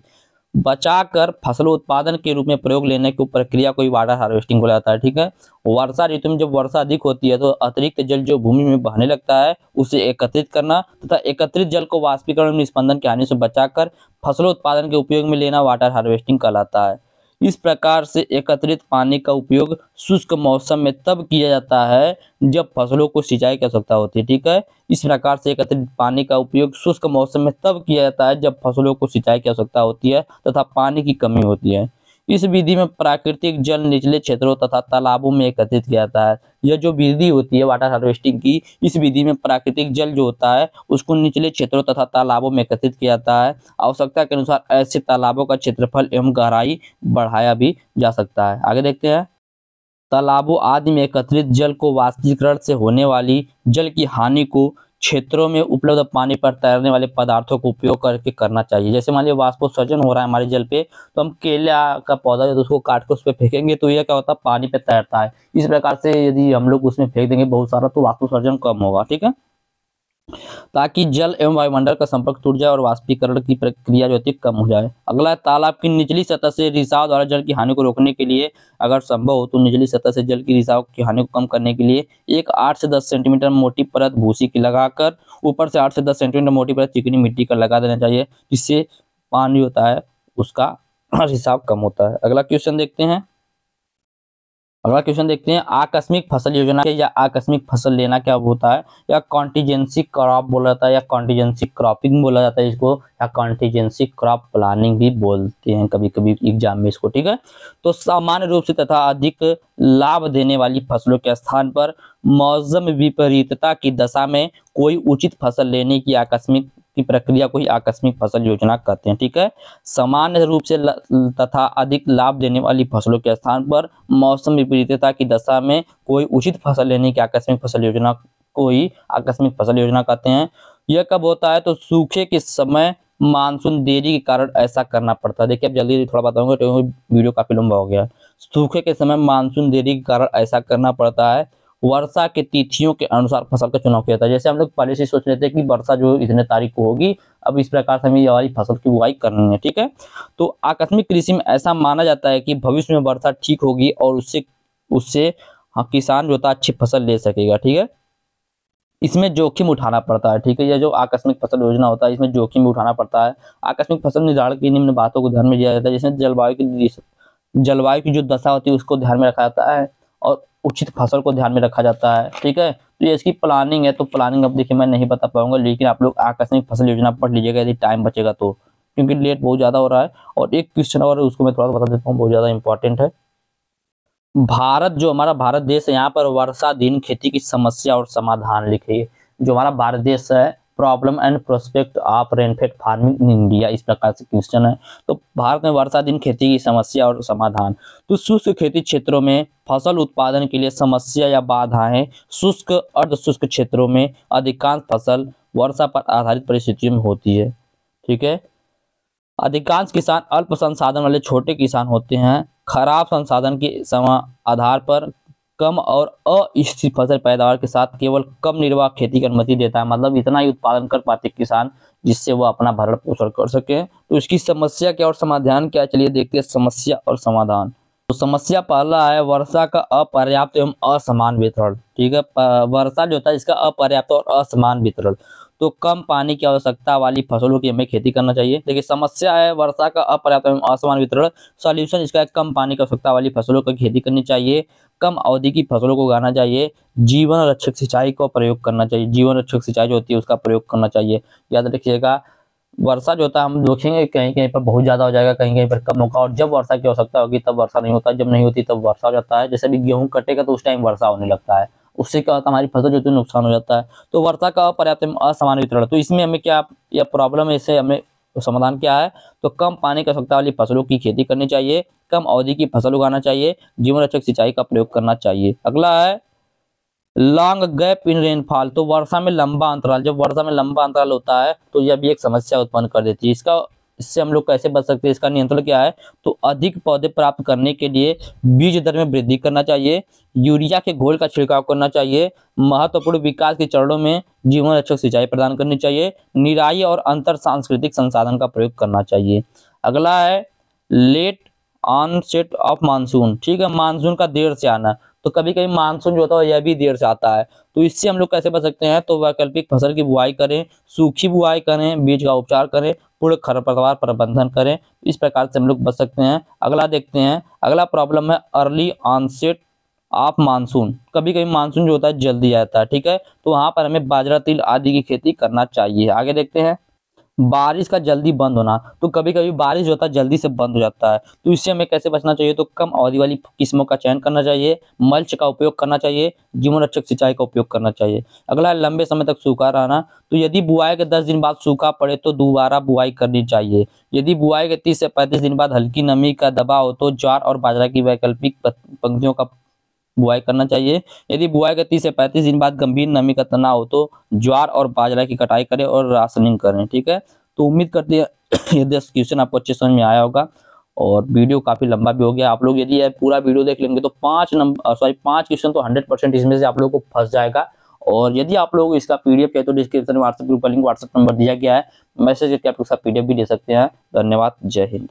बचाकर फसल उत्पादन के रूप में प्रयोग लेने की प्रक्रिया को वाटर हार्वेस्टिंग बोला जाता है ठीक है वर्षा ऋतु में जब वर्षा अधिक होती है तो अतिरिक्त जल जो भूमि में बहने लगता है उसे एकत्रित करना तथा एकत्रित जल को वाष्पीकरण निष्पंदन के आने से बचाकर फसल उत्पादन के उपयोग में लेना वाटर हार्वेस्टिंग कहलाता है इस प्रकार से एकत्रित पानी का उपयोग शुष्क मौसम में तब किया जाता है जब फसलों को सिंचाई की आवश्यकता होती है ठीक है इस प्रकार से एकत्रित पानी का उपयोग शुष्क मौसम में तब किया जाता है जब फसलों को सिंचाई की आवश्यकता होती है तथा पानी की कमी होती है इस विधि में प्राकृतिक जल निचले क्षेत्रों तथा तालाबों में एकत्रित किया जाता है यह जो विधि होती है वाटर हार्वेस्टिंग की इस विधि में प्राकृतिक जल जो होता है उसको निचले क्षेत्रों तथा तालाबों में एकत्रित किया जाता है आवश्यकता के अनुसार ऐसे तालाबों का क्षेत्रफल एवं गहराई बढ़ाया भी जा सकता है आगे देखते हैं तालाबों आदि में एकत्रित जल को वाष्पीकरण से होने वाली जल की हानि को क्षेत्रों में उपलब्ध पानी पर तैरने वाले पदार्थों का उपयोग करके करना चाहिए जैसे मान लीजिए वाष्पोत्सर्जन हो रहा है हमारे जल पे तो हम केला का पौधा यदि उसको काट कर उस पर फेंकेंगे तो यह क्या होता है पानी पे तैरता है इस प्रकार से यदि हम लोग उसमें फेंक देंगे बहुत सारा तो वाष्पोत्सर्जन कम होगा ठीक है ताकि जल एवं वायुमंडल का संपर्क टूट जाए और वाष्पीकरण की प्रक्रिया जो होती कम हो जाए अगला है तालाब की निचली सतह से रिसाव द्वारा जल की हानि को रोकने के लिए अगर संभव हो तो निचली सतह से जल की रिसाव की हानि को कम करने के लिए एक आठ से दस सेंटीमीटर मोटी परत भूसी की लगाकर ऊपर से आठ से दस सेंटीमीटर मोटी परत चिकनी मिट्टी का लगा देना चाहिए जिससे पानी होता है उसका रिसाव कम होता है अगला क्वेश्चन देखते हैं अगला क्वेश्चन देखते हैं आकस्मिक फसल योजना या आकस्मिक फसल लेना क्या होता है या कॉन्टीजेंसी क्रॉप बोला जाता है या कॉन्टीजेंसी क्रॉपिंग बोला जाता है इसको या कॉन्टीजेंसी क्रॉप प्लानिंग भी बोलते हैं कभी कभी एग्जाम में इसको ठीक है तो सामान्य रूप से तथा अधिक लाभ देने वाली फसलों के स्थान पर मौसम विपरीतता की दशा में कोई उचित फसल लेने की आकस्मिक की प्रक्रिया को ही आकस्मिक फसल योजना कहते हैं ठीक है सामान्य रूप से तथा अधिक लाभ देने वाली फसलों के स्थान पर मौसम विपरीतता की दशा में कोई उचित फसल लेने की आकस्मिक फसल योजना को ही आकस्मिक फसल योजना कहते हैं यह कब होता है तो सूखे के समय मानसून देरी के कारण ऐसा करना पड़ता है देखिए अब जल्दी जल्दी थोड़ा बताऊंगा क्योंकि वीडियो काफी लंबा हो गया सूखे के समय मानसून देरी के कारण ऐसा करना पड़ता है वर्षा के तिथियों के अनुसार फसल का चुनाव किया जाता है जैसे हम लोग पहले से सोच लेते हैं कि वर्षा जो इतने तारीख को होगी अब इस प्रकार से हमें हमारी वाली फसल की बुआई करनी है ठीक है तो आकस्मिक कृषि में ऐसा माना जाता है कि भविष्य में वर्षा ठीक होगी और उससे उससे हाँ, किसान जो होता है अच्छी फसल ले सकेगा ठीक है इसमें जोखिम उठाना पड़ता है ठीक है यह जो आकस्मिक फसल योजना होता है इसमें जोखिम उठाना पड़ता है आकस्मिक फसल निर्धारण की निम्न बातों को ध्यान में दिया जाता है जिसमें जलवायु की जलवायु की जो दशा होती है उसको ध्यान में रखा जाता है और उचित फसल को ध्यान में रखा जाता है ठीक है तो ये इसकी प्लानिंग है तो प्लानिंग अब देखिए मैं नहीं बता पाऊंगा लेकिन आप लोग आकस्मिक फसल योजना पढ़ लीजिएगा यदि टाइम बचेगा तो क्योंकि लेट बहुत ज़्यादा हो रहा है और एक क्वेश्चन और उसको मैं थोड़ा सा बता देता हूँ बहुत ज़्यादा इंपॉर्टेंट है भारत जो हमारा भारत देश है यहाँ पर वर्षाधीन खेती की समस्या और समाधान लिखिए जो हमारा भारत देश है problem and prospect of rainfed farming in India इस प्रकार से क्वेश्चन है तो भारत में वर्षा दिन खेती की समस्या और समाधान तो शुष्क खेती क्षेत्रों में फसल उत्पादन के लिए समस्या या बाधाएं शुष्क अर्ध शुष्क क्षेत्रों में अधिकांश फसल वर्षा पर आधारित परिस्थितियों में होती है ठीक है अधिकांश किसान अल्प संसाधन वाले छोटे किसान होते हैं खराब संसाधन के आधार पर कम और अस्थिर फसल पैदावार के साथ केवल कम निर्वाह खेती की अनुमति देता है मतलब इतना ही उत्पादन कर पाते किसान जिससे वह अपना भरण पोषण कर सके तो इसकी समस्या क्या और समाधान क्या चलिए देखते हैं समस्या और समाधान तो समस्या पहला है वर्षा का अपर्याप्त एवं असमान वितरण ठीक है वर्षा जो होता है इसका अपर्याप्त और असमान वितरण तो कम पानी की आवश्यकता वाली फसलों की हमें खेती करना चाहिए देखिए समस्या है वर्षा का अपर्याप्त एवं असमान वितरण सॉल्यूशन इसका है कम पानी की आवश्यकता वाली फसलों की खेती करनी चाहिए कम अवधि की फसलों को उगाना चाहिए जीवन रक्षक सिंचाई का प्रयोग करना चाहिए जीवन रक्षक सिंचाई जो होती है उसका प्रयोग करना चाहिए याद रखिएगा वर्षा जो होता है हम देखेंगे कहीं कहीं पर बहुत ज़्यादा हो जाएगा कहीं कहीं पर कम होगा और जब वर्षा की आवश्यकता होगी तब वर्षा नहीं होता जब नहीं होती तब वर्षा हो जाता है जैसे भी गेहूँ कटेगा तो उस टाइम वर्षा होने लगता है उससे क्या होता है हमारी फसल जो है नुकसान हो जाता है तो वर्षा का पर्याप्त असमान वितरण तो इसमें हमें क्या यह प्रॉब्लम है इससे हमें तो समाधान क्या है तो कम पानी की आवश्यकता वाली फसलों की खेती करनी चाहिए कम अवधि की फसल उगाना चाहिए जीवन रक्षक सिंचाई का प्रयोग करना चाहिए अगला है लॉन्ग गैप इन रेनफॉल तो वर्षा में लंबा अंतराल जब वर्षा में लंबा अंतराल होता है तो यह भी एक समस्या उत्पन्न कर देती है इसका इससे हम लोग कैसे बच सकते हैं इसका नियंत्रण क्या है तो अधिक पौधे प्राप्त करने के लिए बीज दर में वृद्धि करना चाहिए यूरिया के घोल का छिड़काव करना चाहिए महत्वपूर्ण विकास के चरणों में जीवन रक्षक सिंचाई प्रदान करनी चाहिए निराई और अंतर सांस्कृतिक संसाधन का प्रयोग करना चाहिए अगला है late onset of monsoon ठीक है मानसून का देर से आना तो कभी कभी मानसून जो होता है यह भी देर से आता है तो इससे हम लोग कैसे बच सकते हैं तो वैकल्पिक फसल की बुआई करें सूखी बुआई करें बीज का उपचार करें पूर्ण खरपतवार प्रबंधन करें इस प्रकार से हम लोग बच सकते हैं अगला देखते हैं अगला प्रॉब्लम है अर्ली ऑनसेट ऑफ मानसून कभी कभी मानसून जो होता है जल्दी आता है ठीक है तो वहाँ पर हमें बाजरा तिल आदि की खेती करना चाहिए आगे देखते हैं बारिश का जल्दी बंद होना तो कभी कभी बारिश होता है जल्दी से बंद हो जाता है तो इससे हमें कैसे बचना चाहिए तो कम अवधि वाली किस्मों का चयन करना चाहिए मल्च का उपयोग करना चाहिए जीवन रक्षक सिंचाई का उपयोग करना चाहिए अगला है लंबे समय तक सूखा रहना तो यदि बुआई के दस दिन बाद सूखा पड़े तो दोबारा बुआई करनी चाहिए यदि बुआई के तीस से पैंतीस दिन बाद हल्की नमी का दबाव हो तो ज्वार और बाजरा की वैकल्पिक पंक्तियों का बुआई करना चाहिए यदि बुआई के तीस से पैंतीस दिन बाद गंभीर नमी का तनाव हो तो ज्वार और बाजरा की कटाई करें और राशनिंग करें ठीक है तो उम्मीद करते हैं ये दस क्वेश्चन आपको अच्छे समझ में आया होगा और वीडियो काफी लंबा भी हो गया आप लोग यदि पूरा वीडियो देख लेंगे तो पांच नंबर सॉरी पांच क्वेश्चन तो हंड्रेड परसेंट इसमें से आप लोग को फंस जाएगा और यदि आप लोग इसका पीडीएफ चाहिए तो डिस्क्रिप्शन में व्हाट्सएप ग्रुप का लिंक व्हाट्सएप नंबर दिया गया है मैसेज करके आप लोग पीडीएफ भी दे सकते हैं धन्यवाद जय हिंद